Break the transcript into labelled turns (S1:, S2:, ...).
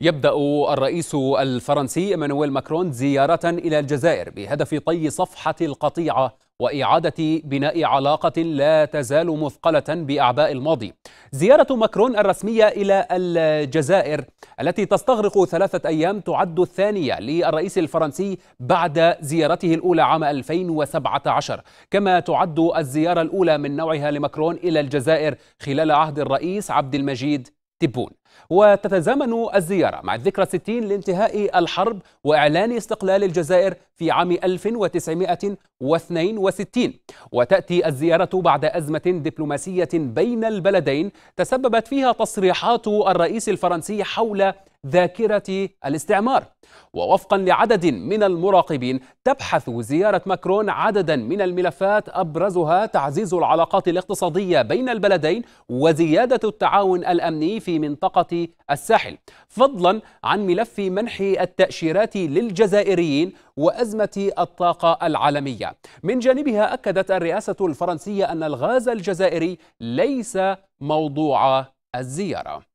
S1: يبدأ الرئيس الفرنسي إيمانويل ماكرون زيارة إلى الجزائر بهدف طي صفحة القطيعة وإعادة بناء علاقة لا تزال مثقلة بأعباء الماضي. زيارة ماكرون الرسمية إلى الجزائر التي تستغرق ثلاثة أيام تعد الثانية للرئيس الفرنسي بعد زيارته الأولى عام 2017 كما تعد الزيارة الأولى من نوعها لماكرون إلى الجزائر خلال عهد الرئيس عبد المجيد تبون وتتزامن الزيارة مع الذكرى 60 لانتهاء الحرب وإعلان استقلال الجزائر في عام 1962 وتأتي الزيارة بعد أزمة دبلوماسية بين البلدين تسببت فيها تصريحات الرئيس الفرنسي حول ذاكرة الاستعمار ووفقا لعدد من المراقبين تبحث زيارة ماكرون عددا من الملفات أبرزها تعزيز العلاقات الاقتصادية بين البلدين وزيادة التعاون الأمني في منطقة الساحل فضلا عن ملف منح التأشيرات للجزائريين وأزمة الطاقة العالمية من جانبها أكدت الرئاسة الفرنسية أن الغاز الجزائري ليس موضوع الزيارة